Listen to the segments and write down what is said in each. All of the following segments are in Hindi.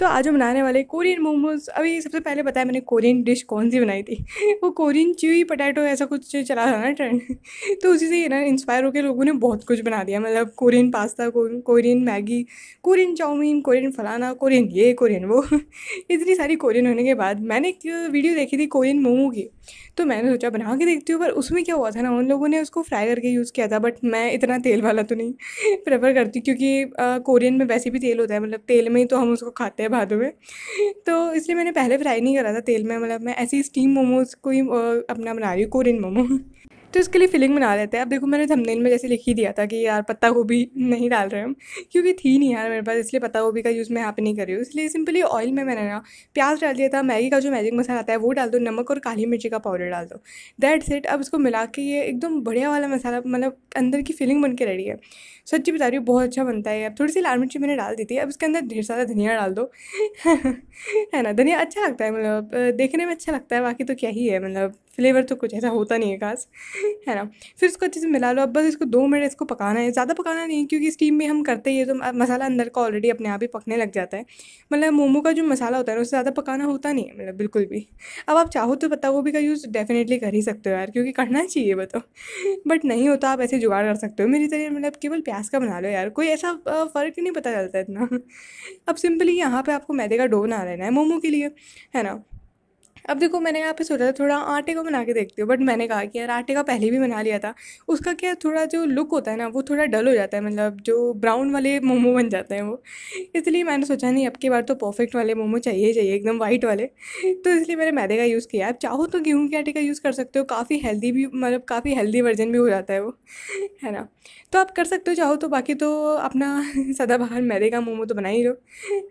तो आज हम बनाने वाले कोरियन मोमोज अभी सबसे पहले बताया मैंने कोरियन डिश कौन सी बनाई थी वो कोरियन च्यूई पटैटो ऐसा कुछ चला था ना ट्रेंड तो उसी से ना इंस्पायर होकर लोगों ने बहुत कुछ बना दिया मतलब Korean pasta Korean Maggi Korean chowmein Korean फलाना कोरियन ये कोरियन वो इतनी सारी कोरियन होने के बाद मैंने एक वीडियो देखी थी कोरियन मोमो की तो मैंने सोचा बना के देखती हूँ पर उसमें क्या हुआ था ना उन लोगों ने उसको फ्राई करके यूज़ किया था बट मैं इतना तेल वाला तो नहीं प्रेफर करती क्योंकि कोरियन में वैसे भी तेल होता है मतलब तेल में ही तो हम उसको खाते हैं है भादों में तो इसलिए मैंने पहले फ्राई नहीं करा था तेल में मतलब मैं ऐसी स्टीम मोमोज़ को ही अपना बना रही हूँ कोरियन मोमो तो इसके लिए फिलिंग बना लेते हैं अब देखो मैंने थंबनेल में जैसे लिख ही दिया था कि यार पत्ता गोभी नहीं डाल रहे हम क्योंकि थी नहीं यार मेरे पास इसलिए पत्ता गोभी का यूज़ मैं यहाँ पे नहीं कर रही हूँ इसलिए सिंपली ऑयल में मैंने ना प्याज डाल दिया था मैगी का जो मैजिक मसाला आता है वो डाल दो नमक और काली मिर्ची का पाउडर डाल दो दैट्स इट अब इसको मिला के ये एकदम बढ़िया वाला मसाला मतलब अंदर की फीलिंग बन के रेडी है सच्ची बता रही हूँ बहुत अच्छा बनता है अब थोड़ी सी लाल मिर्ची मैंने डाल दी थी अब इसके अंदर ढेर सारा धनिया डाल दो है ना धनिया अच्छा लगता है मतलब देखने में अच्छा लगता है बाकी तो क्या ही है मतलब फ्लेवर तो कुछ ऐसा होता नहीं है खास है ना फिर उसको अच्छे से मिला लो अब बस इसको दो मिनट इसको पकाना है ज़्यादा पकाना नहीं क्योंकि स्टीम में हम करते ही है तो मसाला अंदर का ऑलरेडी अपने आप ही पकने लग जाता है मतलब मोमो का जो मसाला होता है ना उससे ज़्यादा पकाना होता नहीं है मतलब बिल्कुल भी अब आप चाहो तो पत्ता गोभी का यूज़ डेफिनेटली कर ही सकते हो यार क्योंकि करना चाहिए बताओ तो। बट नहीं होता आप ऐसे जुगाड़ कर सकते हो मेरी तरह मतलब केवल प्याज का बना लो यार कोई ऐसा फ़र्क ही नहीं पता चलता इतना अब सिंपली यहाँ पर आपको मैदे का डो बना लेना है मोमो के लिए है ना अब देखो मैंने यहाँ पे सोचा था थोड़ा आटे को बना के देखती हूँ बट मैंने कहा कि यार आटे का पहले भी बना लिया था उसका क्या थोड़ा जो लुक होता है ना वो थोड़ा डल हो जाता है मतलब जो ब्राउन वाले मोमो बन जाते हैं वो इसलिए मैंने सोचा नहीं अब की बार तो परफेक्ट वाले मोमो चाहिए चाहिए एकदम वाइट वाले तो इसलिए मैंने मैदे का यूज़ किया अब चाहो तो गेहूँ के आटे का यूज़ कर सकते हो काफ़ी हेल्दी भी मतलब काफ़ी हेल्दी वर्जन भी हो जाता है वो है ना तो आप कर सकते हो चाहो तो बाकी तो अपना सदा बाहर मैदे का मोमो तो बना ही लो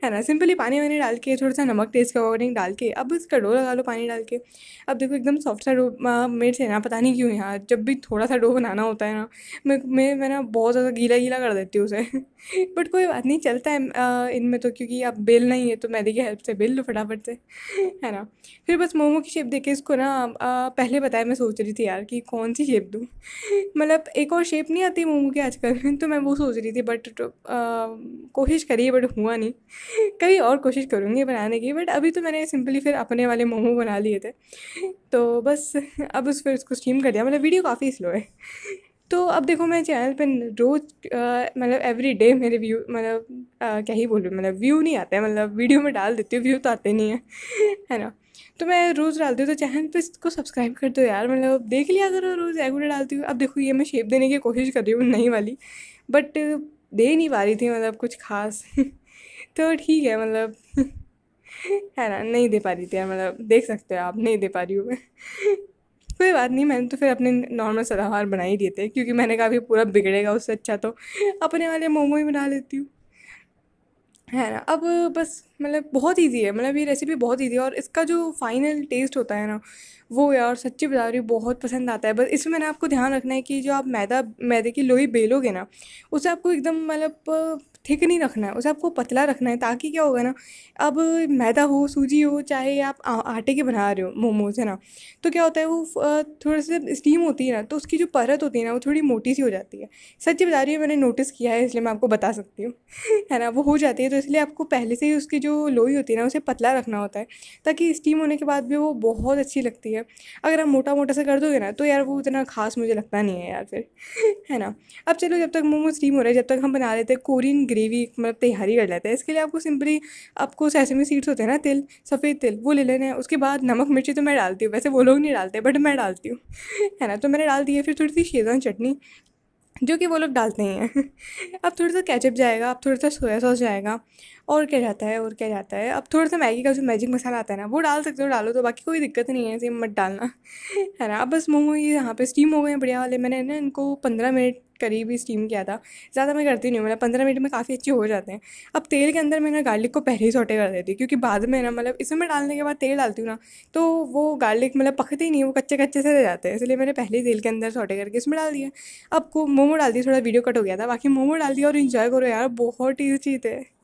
है ना सिंपली पानी वानी डाल के थोड़ा सा नमक टेस्ट के अकॉर्डिंग डाल के अब उसका डो लगा लो पानी डाल के अब देखो एकदम सॉफ्ट सा डो मेरे से ना पता नहीं क्यों यार जब भी थोड़ा सा डो बनाना होता है ना मैं मैं मैं ना बहुत ज़्यादा गीला गीला कर देती हूँ उसे बट कोई बात नहीं चलता है इनमें तो क्योंकि अब बेल नहीं है तो मैं देखिए हेल्प से बेल लो फटाफट से है ना फिर बस मोमो की शेप देखे इसको ना आ, पहले बताया मैं सोच रही थी यार कि कौन सी शेप दूँ मतलब एक और शेप नहीं आती मोमो की आजकल तो मैं वो सोच रही थी बट तो, कोशिश करी बट हुआ नहीं कभी और कोशिश करूँगी बनाने की बट अभी तो मैंने सिंपली फिर अपने वाले मोमो मोमो बना लिए थे तो बस अब उस फिर उसको स्टीम कर दिया मतलब वीडियो काफ़ी स्लो है तो अब देखो मैं चैनल पे रोज़ मतलब एवरी डे मेरे व्यू मतलब क्या ही बोलूँ मतलब व्यू नहीं आते मतलब वीडियो में डाल देती हूँ व्यू तो आते नहीं है है ना तो मैं रोज़ डालती हूँ तो चैनल पे इसको सब्सक्राइब कर दो यार मतलब देख लिया करो रोज़ रेगुलर डालती हूँ अब देखो ये मैं शेप देने की कोशिश कर रही हूँ नहीं वाली बट दे नहीं पा रही थी मतलब कुछ खास तो ठीक है मतलब है ना नहीं दे पा रही थी मतलब देख सकते हो आप नहीं दे पा रही हूँ मैं कोई बात नहीं मैंने तो फिर अपने नॉर्मल सदाबहार बना ही दिए थे क्योंकि मैंने कहा अभी पूरा बिगड़ेगा उससे अच्छा तो अपने वाले मोमो ही बना लेती हूँ है ना अब बस मतलब बहुत ईजी है मतलब ये रेसिपी बहुत ईजी है और इसका जो फाइनल टेस्ट होता है ना वो यार सच्ची बता रही बहुत पसंद आता है बस इसमें मैंने आपको ध्यान रखना है कि जो आप मैदा मैदे की लोई बेलोगे ना उसे आपको एकदम मतलब थिक नहीं रखना है उसे आपको पतला रखना है ताकि क्या होगा ना अब मैदा हो सूजी हो चाहे आप आटे के बना रहे हो मोमोज है ना तो क्या होता है वो थोड़ा सा स्टीम होती है ना तो उसकी जो परत होती है ना वो थोड़ी मोटी सी हो जाती है सच्ची बता रही है मैंने नोटिस किया है इसलिए मैं आपको बता सकती हूँ है ना वो हो जाती है तो इसलिए आपको पहले से ही उसकी जो लोई होती है ना उसे पतला रखना होता है ताकि स्टीम होने के बाद भी वो बहुत अच्छी लगती है अगर आप मोटा मोटा सा कर दोगे ना तो यार वो उतना खास मुझे लगता नहीं है यार फिर है ना अब चलो जब तक मोमो स्टीम हो रहा है जब तक हम बना लेते हैं कोरियन ग्रेवी मतलब तैयारी कर लेते हैं इसके लिए आपको सिंपली आपको सैसे में सीड्स होते हैं ना तिल सफ़ेद तिल वो ले लेने हैं उसके बाद नमक मिर्ची तो मैं डालती हूँ वैसे वो लोग नहीं डालते बट मैं डालती हूँ है ना तो मैंने डाल दी है फिर थोड़ी सी शेजवान चटनी जो कि वो लोग डालते ही हैं अब थोड़ा सा कैचअप जाएगा अब थोड़ा सा सोया सॉस जाएगा और क्या जाता है और क्या जाता है अब थोड़ा सा मैगी का जो मैजिक मसाला आता है ना वो डाल सकते हो डालो तो बाकी कोई दिक्कत नहीं है सेम मत डालना है ना अब बस मोमो ये यहाँ पे स्टीम हो गए हैं बढ़िया वाले मैंने ना इनको पंद्रह मिनट करीब ही स्टीम किया था ज़्यादा मैं करती नहीं हूँ मतलब पंद्रह मिनट में काफ़ी अच्छे हो जाते हैं अब तेल के अंदर मैं ना गार्लिक को पहले ही सोटे कर देती हूँ क्योंकि बाद में ना मतलब इसमें मैं डालने के बाद तेल डालती हूँ ना तो वो गार्लिक मतलब पकते ही नहीं वो कच्चे कच्चे से रह जाते हैं इसलिए मैंने पहले ही तेल के अंदर सोटे करके इसमें डाल दिया अब को मोमो डाल दिया थोड़ा वीडियो कट हो गया था बाकी मोमो डाल दिया और इन्जॉय करो यार बहुत टेस्टी थे